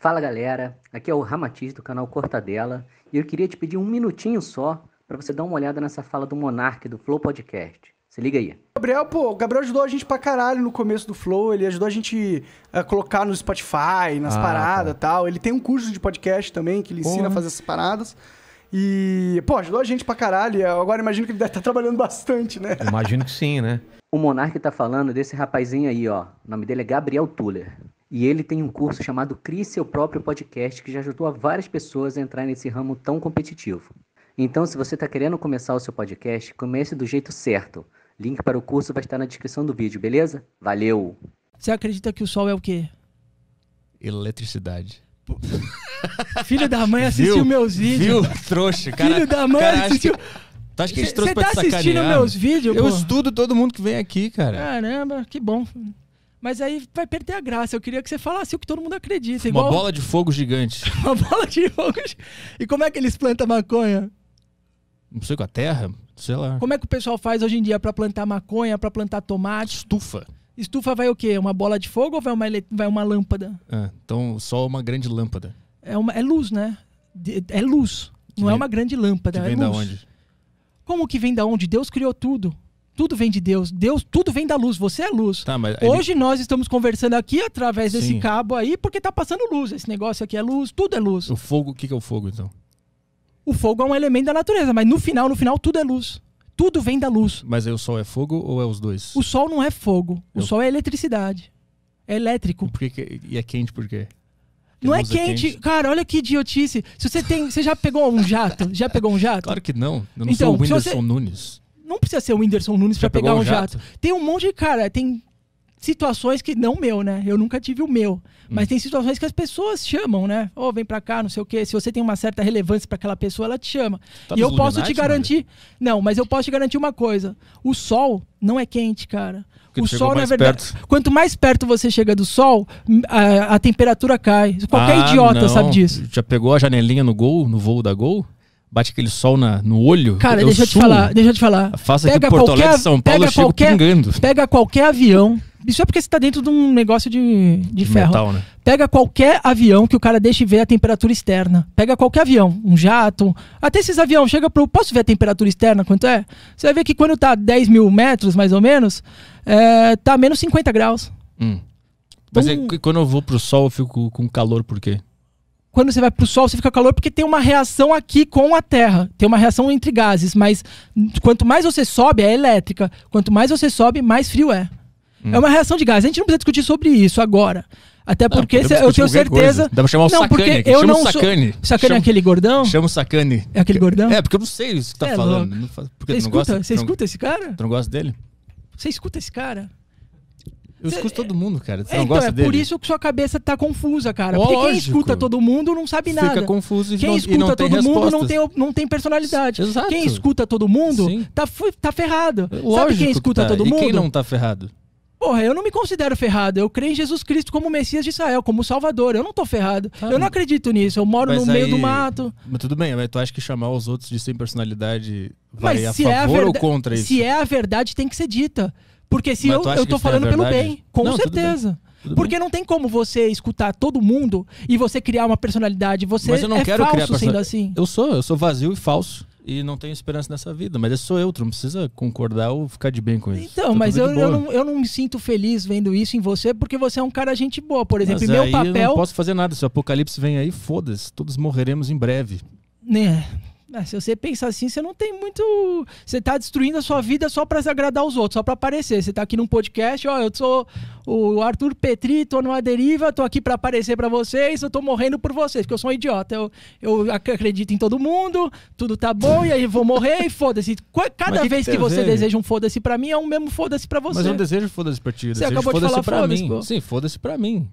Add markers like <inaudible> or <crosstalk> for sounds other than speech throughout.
Fala galera, aqui é o Ramatiz do canal Cortadela e eu queria te pedir um minutinho só para você dar uma olhada nessa fala do Monarque do Flow Podcast. Se liga aí. Gabriel, pô, o Gabriel ajudou a gente pra caralho no começo do Flow. Ele ajudou a gente a eh, colocar no Spotify, nas ah, tá. paradas e tal. Ele tem um curso de podcast também que ele Porra. ensina a fazer essas paradas. E, pô, ajudou a gente pra caralho. Agora imagino que ele deve estar tá <laughs> trabalhando bastante, né? Imagino que sim, né? O Monarque tá falando desse rapazinho aí, ó. O nome dele é Gabriel Tuller. E ele tem um curso chamado Crie Seu Próprio Podcast, que já ajudou a várias pessoas a entrar nesse ramo tão competitivo. Então, se você está querendo começar o seu podcast, comece do jeito certo. Link para o curso vai estar na descrição do vídeo, beleza? Valeu! Você acredita que o sol é o quê? Eletricidade. <laughs> Filho da mãe assistiu viu? meus vídeos. Viu, trouxa, cara. Filho da mãe cara, assistiu. Tu acha que a gente trouxe tá pra te sacanear? Você tá assistindo meus vídeos, Eu pô? estudo todo mundo que vem aqui, cara. Caramba, que bom. Mas aí vai perder a graça. Eu queria que você falasse o que todo mundo acredita. Igual... <laughs> Uma bola de fogo gigante. Uma bola de fogo E como é que eles plantam maconha? Não sei, com a terra? Sei lá. Como é que o pessoal faz hoje em dia para plantar maconha, para plantar tomate? Estufa. Estufa vai o quê? Uma bola de fogo ou vai uma, ele... vai uma lâmpada? Ah, então só uma grande lâmpada. É, uma... é luz, né? É luz. Que Não é vem... é uma grande lâmpada. Que vem é luz. da onde? Como que vem da onde? Deus criou tudo. Tudo vem de Deus. Deus, tudo vem da luz. Você é luz. Tá, Hoje nós estamos conversando aqui através desse cabo aí, porque tá passando luz. Esse negócio aqui é luz, tudo é luz. O fogo, o que, é o fogo, então? O fogo é um elemento da natureza, mas no final, no final, tudo é luz. Tudo vem da luz. Mas aí é o sol é fogo ou é os dois? O sol não é fogo. Eu... O sol é eletricidade. É elétrico. Por que... E é quente por quê? Não é, é quente. quente. Cara, olha que idiotice. Se você tem. Você já pegou um jato? Já pegou um jato? Claro que não. Eu não então, sou o Whindersson você... Nunes não precisa ser o Whindersson Nunes para pegar um jato. jato. Tem um monte de cara, tem situações que não meu, né? Eu nunca tive o meu, hum. mas hum. tem situações que as pessoas chamam, né? Ou oh, vem para cá, não sei o quê. Se você tem uma certa relevância para aquela pessoa, ela te chama. Tá e eu posso Luminati, te é? garantir, mano? não, mas eu posso te garantir uma coisa: o sol não é quente, cara. o sol, na verdade, perto. quanto mais perto você chega do sol, hum, a, a temperatura cai. Qualquer ah, idiota não. sabe disso. Já pegou a janelinha no gol, no voo da gol? bate aquele sol na, no olho. Cara, eu deixa eu te falar, deixa eu te falar. Faça pega Porto qualquer, Alegre, São Paulo, pega qualquer, pingando. Pega qualquer avião. Isso é porque você está dentro de um negócio de, de, de ferro. Metal, né? Pega qualquer avião que o cara deixe ver a temperatura externa. Pega qualquer avião, um jato. Até esses aviões, chega pro. Posso ver a temperatura externa quanto é? Você vai ver que quando tá 10 mil metros, mais ou menos, é, tá menos 50 graus. Hum. Mas então, é, quando eu vou pro sol, eu fico com calor, por quê? quando você vai pro Sol, você fica calor porque tem uma reação aqui com a Terra. Tem uma reação entre gases, mas quanto mais você sobe, é elétrica. Quanto mais você sobe, mais frio é. Hum. É uma reação de gases. A gente não precisa discutir sobre isso agora. Até porque não, é, eu tenho certeza. Coisa. Dá pra chamar o não, Sacane aqui. Eu Chama não o Sacane. Sou... Sacane é Chama... é aquele gordão? Chama o Sacane. É aquele gordão? É, porque eu não sei o que você tá é, falando. Não, porque você não escuta? Gosta, você não... escuta esse cara? Tu não gosta dele? Você escuta esse cara? Eu escuto todo mundo, cara. Você é, não então, gosta é dele? por isso que sua cabeça tá confusa, cara. Porque quem escuta todo mundo não sabe nada. Fica confuso e Quem não, escuta e não todo tem mundo não tem, não tem personalidade. Exato. Quem escuta todo mundo tá, tá ferrado. Lógico sabe quem que escuta tá. todo mundo? E quem não tá ferrado? Porra, eu não me considero ferrado. Eu creio em Jesus Cristo como Messias de Israel, como Salvador. Eu não tô ferrado. Tá eu não acredito nisso. Eu moro no meio aí- do mato. Mas tudo bem, mas tu acha que chamar os outros de sem personalidade vai Mas a é a favor ou contra isso? Se é a verdade, tem que ser dita. Porque se eu, eu tô é falando é pelo bem, com não, certeza. Tudo bem, tudo Porque bem. não tem como você escutar todo mundo e você criar uma personalidade. Você Mas eu não é quero falso criar personalidade. sendo assim. Eu sou, eu sou vazio e falso e não tenho esperança nessa vida. Mas eu é sou eu, tu não precisa concordar ou ficar de bem com isso. Então, tá mas eu, eu, não, eu não me sinto feliz vendo isso em você, porque você é um cara gente boa, por exemplo. Mas meu aí papel. Eu não posso fazer nada. Se o apocalipse vem aí, foda-se, todos morreremos em breve. Né? Ah, se você pensar assim, você não tem muito. Você está destruindo a sua vida só para agradar os outros, só para aparecer. Você está aqui num podcast, ó, eu sou o Arthur Petri, tô numa deriva, tô aqui para aparecer para vocês, eu tô morrendo por vocês, porque eu sou um idiota. Eu, eu acredito em todo mundo, tudo tá bom, e aí vou morrer e foda-se. Cada que vez que, que você deseja um foda-se para mim, é um mesmo foda-se para é você. Mas eu não desejo foda-se pra ti, eu você acabou de falar foda-se pra foda mim. Pô. Sim, foda-se pra mim.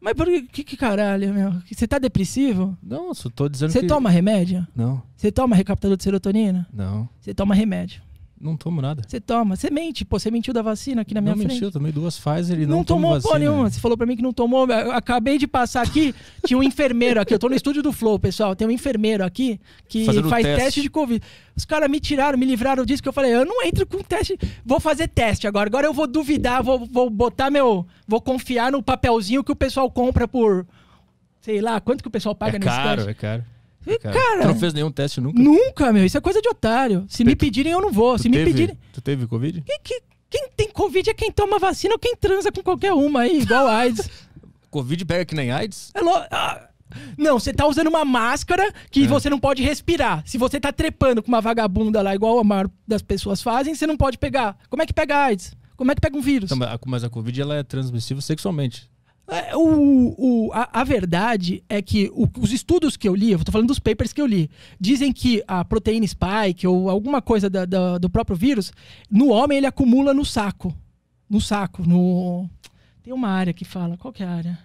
Mas por que, que caralho, meu? Você tá depressivo? Não, só tô dizendo Você que... toma remédio? Não. Você toma recaptador de serotonina? Não. Você toma remédio. Não tomo nada. Você toma. Você mente. Pô, você mentiu da vacina aqui na minha não frente. Não mentiu, tomei duas Pfizer e não Não tomou nenhuma. Você falou pra mim que não tomou. Eu acabei de passar aqui, tinha um enfermeiro aqui. Eu tô no estúdio do Flow, pessoal. Tem um enfermeiro aqui que Fazendo faz teste. teste. de Covid. Os caras me tiraram, me livraram disso que eu falei, eu não entro com teste. Vou fazer teste agora. Agora eu vou duvidar, vou, vou botar meu... Vou confiar no papelzinho que o pessoal compra por... Sei lá, quanto que o pessoal paga é nesse caro, teste? É caro, é caro. E, cara, não fez nenhum teste nunca? Nunca, meu. Isso é coisa de otário. Se me pedirem, eu não vou. Se teve, me pedirem. Tu teve Covid? Quem, quem tem Covid é quem toma vacina ou quem transa com qualquer uma aí, igual <laughs> AIDS. Covid pega que nem AIDS? É louco. Ah. Não, você tá usando uma máscara que é. você não pode respirar. Se você tá trepando com uma vagabunda lá, igual a maior das pessoas fazem, você não pode pegar. Como é que pega AIDS? Como é que pega um vírus? Então, mas a Covid ela é transmissível sexualmente. É, o, o, a, a, verdade é que o, os estudos que eu li, eu estou falando dos papers que eu li, dizem que a proteína spike ou alguma coisa da, da, do próprio vírus, no homem ele acumula no saco. No saco, no. Tem uma área que fala. Qual que é a área?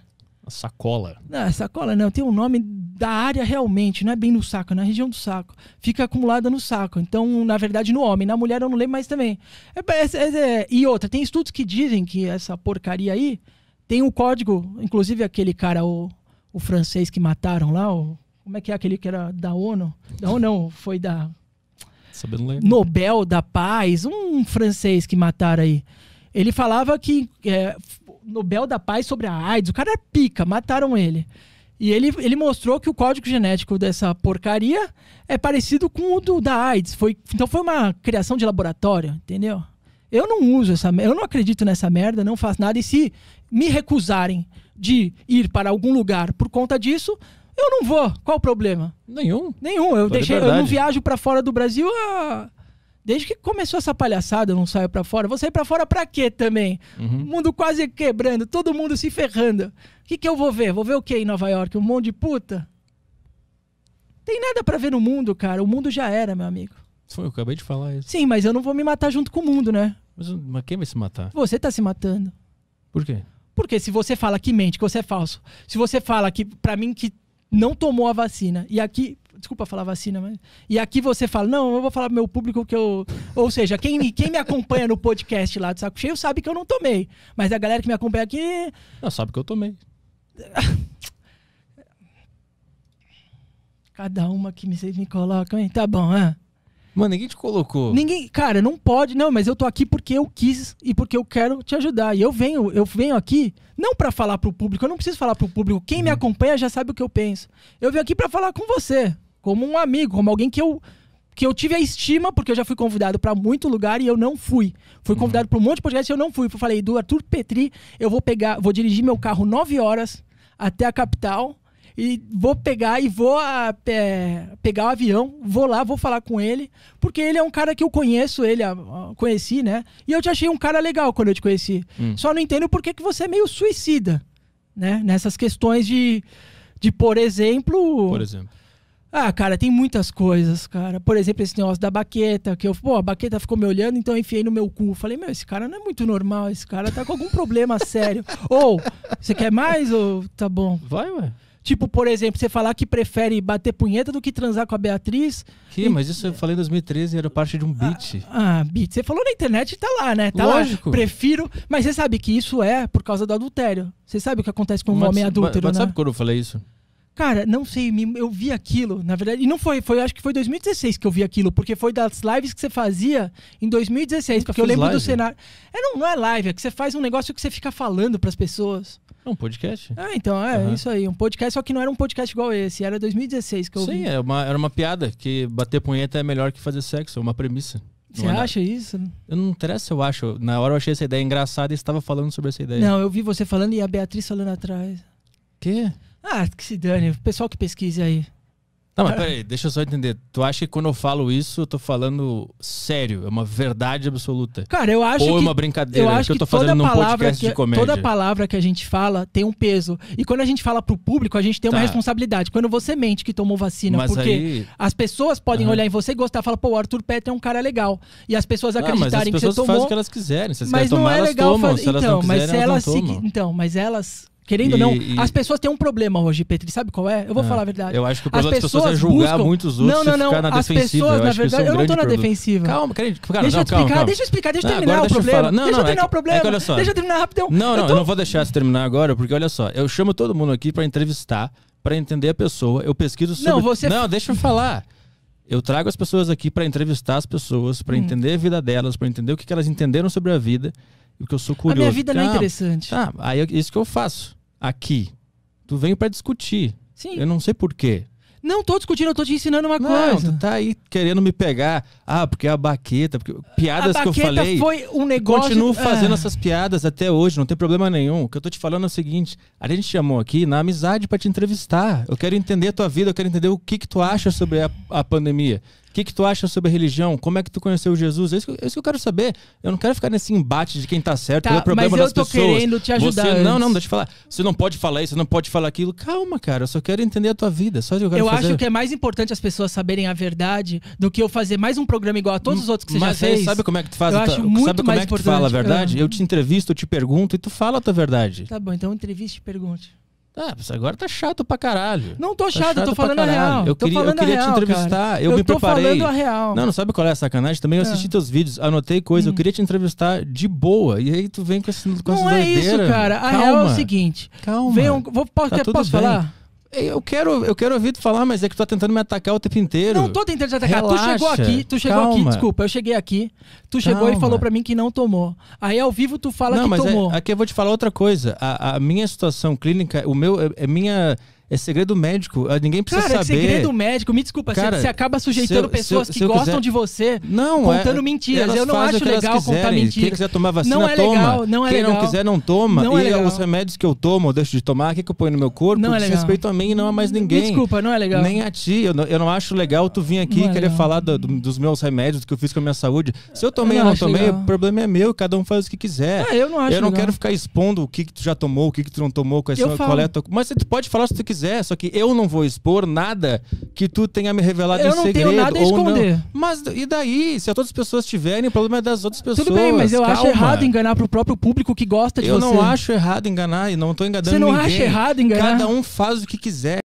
A sacola. Não, a sacola não, tem um nome da área realmente, não é bem no saco, é na região do saco. Fica acumulada no saco. Então, na verdade, no homem, na mulher eu não lembro mais também. É, é, é, é e outra, tem estudos que dizem que essa porcaria aí tem o um código, inclusive aquele cara, o, o francês que mataram lá, o, como é que é aquele que era da ONU? Da ONU não, foi da Nobel da Paz, um francês que mataram aí. Ele falava que é, Nobel da Paz sobre a AIDS, o cara é pica, mataram ele. E ele, ele mostrou que o código genético dessa porcaria é parecido com o do, da AIDS. Foi, então foi uma criação de laboratório, entendeu? Eu não uso essa eu não acredito nessa merda, não faço nada. E se me recusarem de ir para algum lugar por conta disso, eu não vou. Qual o problema? Nenhum. Nenhum. Eu, deixei, eu não viajo para fora do Brasil A... Desde que começou essa palhaçada, eu não saio para fora. Vou sair para fora para quê também? Uhum. O mundo quase quebrando, todo mundo se ferrando. O que, que eu vou ver? Vou ver o que em Nova York? Um monte de puta? Tem nada para ver no mundo, cara. O mundo já era, meu amigo. Foi, eu acabei de falar isso. Sim, mas eu não vou me matar junto com o mundo, né? Mas, mas quem vai se matar? Você tá se matando. Por quê? Porque se você fala que mente, que você é falso, se você fala que, para mim, que não tomou a vacina, e aqui. Desculpa falar vacina, mas. E aqui você fala, não, eu vou falar pro meu público que eu. Ou seja, quem, quem me acompanha no podcast lá do Saco Cheio sabe que eu não tomei. Mas a galera que me acompanha aqui. Não, sabe que eu tomei. <laughs> Cada uma que me, me colocam, hein? Tá bom, hein? Mano, ninguém te colocou. Ninguém, cara, não pode, não, mas eu tô aqui porque eu quis e porque eu quero te ajudar. E eu venho, eu venho aqui não para falar pro público, eu não preciso falar pro público. Quem me hum. acompanha já sabe o que eu penso. Eu venho aqui para falar com você, como um amigo, como alguém que eu que eu tive a estima, porque eu já fui convidado para muito lugar e eu não fui. Fui hum. convidado para um monte de podcast e eu não fui. Eu falei, do Arthur Petri, eu vou pegar, vou dirigir meu carro 9 horas até a capital e vou pegar e vou a, ah, é, pegar o avião, vou lá, vou falar com ele, porque ele é um cara que eu conheço, ele a, ah, a, conheci, né? E eu te achei um cara legal quando eu te conheci. Hum. Só não entendo por que, que você é meio suicida, né? Nessas questões de, de por exemplo. Por exemplo. Ah, cara, tem muitas coisas, cara. Por exemplo, esse negócio da baqueta, que eu, pô, a baqueta ficou me olhando, então eu enfiei no meu cu. Falei, meu, esse cara não é muito normal, esse cara tá com algum problema <laughs> sério. Ou, você quer mais? Ou tá bom? Vai, ué. Tipo, por exemplo, você falar que prefere bater punheta do que transar com a Beatriz. Que, e... mas isso eu falei em 2013, era parte de um ah, beat. Ah, ah beat. Você falou na internet e tá lá, né? Tá Lógico. Lá. Prefiro. Mas você sabe que isso é por causa do adultério. Você sabe o que acontece com um mas, homem adúltero, mas, mas né? sabe quando eu falei isso? Cara, não sei, eu vi aquilo, na verdade. E não foi, foi, acho que foi 2016 que eu vi aquilo, porque foi das lives que você fazia em 2016, Nunca porque eu lembro live. do cenário. É, não, não é live, é que você faz um negócio que você fica falando para as pessoas. É um podcast? Ah, então, é uhum. isso aí. Um podcast, só que não era um podcast igual esse. Era 2016 que eu Sim, vi. Sim, é uma, era uma piada que bater punheta é melhor que fazer sexo. É uma premissa. Você é acha isso? Eu não interessa, eu acho. Na hora eu achei essa ideia engraçada e estava falando sobre essa ideia. Não, eu vi você falando e a Beatriz falando atrás. Quê? Ah, que se dane. O pessoal que pesquise aí. Não, mas peraí, deixa eu só entender. Tu acha que quando eu falo isso, eu tô falando sério? É uma verdade absoluta? Cara, eu acho Ou é que... é uma brincadeira? Eu acho que, que eu tô fazendo num podcast que, de comédia. Toda palavra que a gente fala tem um peso. E quando a gente fala pro público, a gente tem tá. uma responsabilidade. Quando você mente que tomou vacina, mas porque aí... as pessoas podem uhum. olhar em você e gostar. falar: pô, o Arthur Petri é um cara legal. E as pessoas acreditarem ah, as pessoas que você tomou... mas as pessoas fazem o que elas quiserem. Se elas mas não é tomar, é legal elas tomam. Faz... Se elas então, não quiserem, mas elas, elas não tomam. Então, mas elas Querendo ou não, e... as pessoas têm um problema hoje, Petri. Sabe qual é? Eu vou ah, falar a verdade. Eu acho que o problema as pessoas das pessoas é julgar buscam... muitos outros não, não, não. ficar na as defensiva. Pessoas, eu na é verdade, eu não tô na defensiva. Calma, cara, cara deixa, eu explicar, deixa eu explicar, deixa eu terminar o problema. Não, deixa eu é terminar o é problema. Deixa eu terminar rapidão. Não, não, eu, eu não vou deixar você terminar agora, porque olha só, eu chamo todo mundo aqui para entrevistar, para entender a pessoa. Eu pesquiso sobre. Não, você. Não, deixa eu falar. Eu trago as pessoas aqui para entrevistar as pessoas, para hum. entender a vida delas, para entender o que elas entenderam sobre a vida. Porque eu sou curioso. A minha vida não é ah, interessante. Ah, aí é isso que eu faço. Aqui. Tu vem para discutir. Sim. Eu não sei porquê. Não tô discutindo, eu tô te ensinando uma não, coisa. Não, tu tá aí querendo me pegar. Ah, porque é a baqueta, porque piadas a baqueta que eu falei. foi um negócio. Continuo fazendo ah. essas piadas até hoje, não tem problema nenhum. O que eu tô te falando é o seguinte, a gente chamou aqui na amizade para te entrevistar. Eu quero entender a tua vida, eu quero entender o que que tu acha sobre a, a pandemia. O que, que tu acha sobre religião? Como é que tu conheceu Jesus? É isso, que, é isso que eu quero saber. Eu não quero ficar nesse embate de quem tá certo, tá, é o problema das pessoas. Mas eu tô pessoas. querendo te ajudar. Você, não, não, deixa eu falar. Você não pode falar isso, você não pode falar aquilo. Calma, cara, eu só quero entender a tua vida. Só eu eu fazer. acho que é mais importante as pessoas saberem a verdade do que eu fazer mais um programa igual a todos os outros que você mas já fez. Mas sabe como é que tu faz? Eu tu, acho muito sabe como é mais é que tu fala a verdade? Eu... É. eu te entrevisto, eu te pergunto e tu fala a tua verdade. Tá bom, então entrevista e pergunte. Ah, agora tá chato pra caralho. Não tô tá chato, tô falando a real. Eu queria, eu queria real, te entrevistar, eu, eu me tô preparei. falando a real. Não, não sabe qual é a sacanagem? Também eu ah. assisti teus vídeos, anotei coisa, hum. eu queria te entrevistar de boa. E aí tu vem com, esse, com não Não é isso, cara. A Calma. real é o seguinte. Calma. Vem um, vou, tá posso falar? Eu quero, eu quero ouvir tu falar, mas é que tu tá tentando me atacar o tempo inteiro. Não tô tentando te atacar. Relaxa, tu chegou aqui, tu chegou calma. aqui, desculpa, eu cheguei aqui. Tu chegou calma. e falou para mim que não tomou. Aí ao vivo tu fala não, que mas é, tomou. É, aqui eu vou te falar outra coisa. A, a minha situação clínica, o meu, é, é minha é segredo médico. Ah, ninguém precisa cara, é saber. Cara, é segredo médico. Me desculpa. Cara, você, você acaba sujeitando pessoas que gostam quiser... de você não, contando é, mentiras. Eu não acho legal quiserem. contar mentiras. Quem quiser tomar vacina, não é legal, toma. Não é Quem legal. não quiser, não toma. Não e é legal. os remédios que eu tomo, eu deixo de tomar, o que, que eu ponho no meu corpo? Não é legal. Respeito a mim e não a mais ninguém. Me desculpa, não é legal. Nem a ti. Eu não, eu não acho legal tu vir aqui e é querer falar do, dos meus remédios, do que eu fiz com a minha saúde. Se eu tomei ou não, tomei, legal. o problema é meu. Cada um faz o que quiser. É, eu não acho Eu não quero ficar expondo o que, tu já tomou, o que, tu não tomou, qual é a Mas tu pode falar se tu quiser quiser, é, só que eu não vou expor nada que tu tenha me revelado eu em segredo. Eu não tenho nada a esconder. Não. Mas e daí? Se todas as pessoas tiverem, o problema é das outras pessoas. Tudo bem, mas eu Calma. acho errado enganar pro próprio público que gosta de eu você. Eu não acho errado enganar e não tô enganando ninguém. Você não ninguém. acha errado enganar? Cada um faz o que quiser.